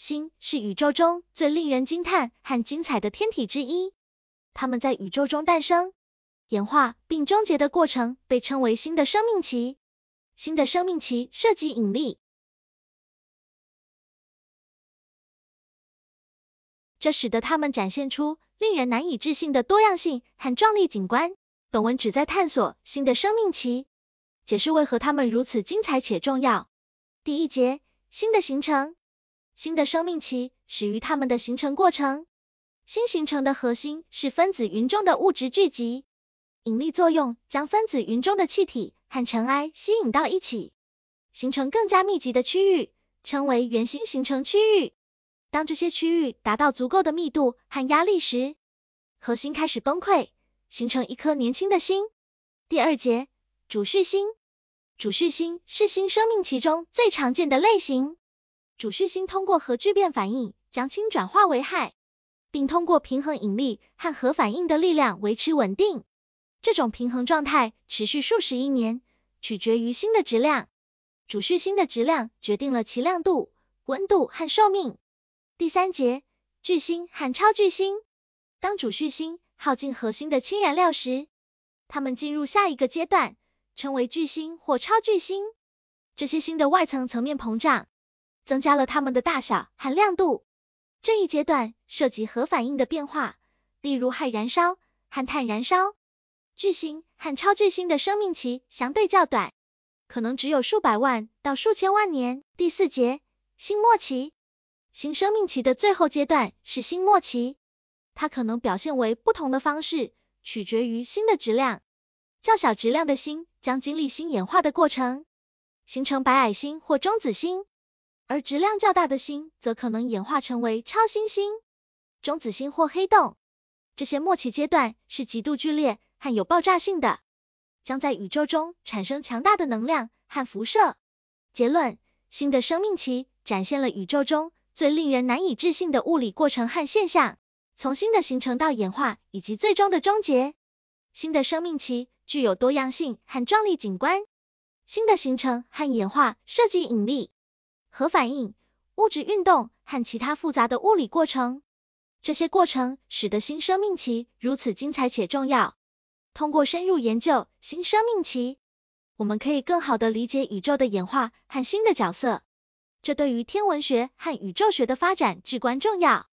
星是宇宙中最令人惊叹和精彩的天体之一。它们在宇宙中诞生、演化并终结的过程被称为星的生命期。星的生命期涉及引力，这使得它们展现出令人难以置信的多样性和壮丽景观。本文旨在探索新的生命期，解释为何它们如此精彩且重要。第一节：星的形成。新的生命期始于它们的形成过程。新形成的核心是分子云中的物质聚集，引力作用将分子云中的气体和尘埃吸引到一起，形成更加密集的区域，称为圆心形成区域。当这些区域达到足够的密度和压力时，核心开始崩溃，形成一颗年轻的心。第二节，主序星。主序星是新生命期中最常见的类型。主序星通过核聚变反应将氢转化为氦，并通过平衡引力和核反应的力量维持稳定。这种平衡状态持续数十亿年，取决于星的质量。主序星的质量决定了其亮度、温度和寿命。第三节，巨星和超巨星。当主序星耗尽核心的氢燃料时，它们进入下一个阶段，称为巨星或超巨星。这些星的外层层面膨胀。增加了它们的大小和亮度。这一阶段涉及核反应的变化，例如氦燃烧、和碳燃烧。巨星和超巨星的生命期相对较短，可能只有数百万到数千万年。第四节，星末期。新生命期的最后阶段是星末期，它可能表现为不同的方式，取决于新的质量。较小质量的星将经历新演化的过程，形成白矮星或中子星。而质量较大的星则可能演化成为超新星、中子星或黑洞。这些末期阶段是极度剧烈和有爆炸性的，将在宇宙中产生强大的能量和辐射。结论：新的生命期展现了宇宙中最令人难以置信的物理过程和现象，从新的形成到演化以及最终的终结。新的生命期具有多样性和壮丽景观。新的形成和演化涉及引力。核反应、物质运动和其他复杂的物理过程，这些过程使得新生命期如此精彩且重要。通过深入研究新生命期，我们可以更好地理解宇宙的演化和新的角色，这对于天文学和宇宙学的发展至关重要。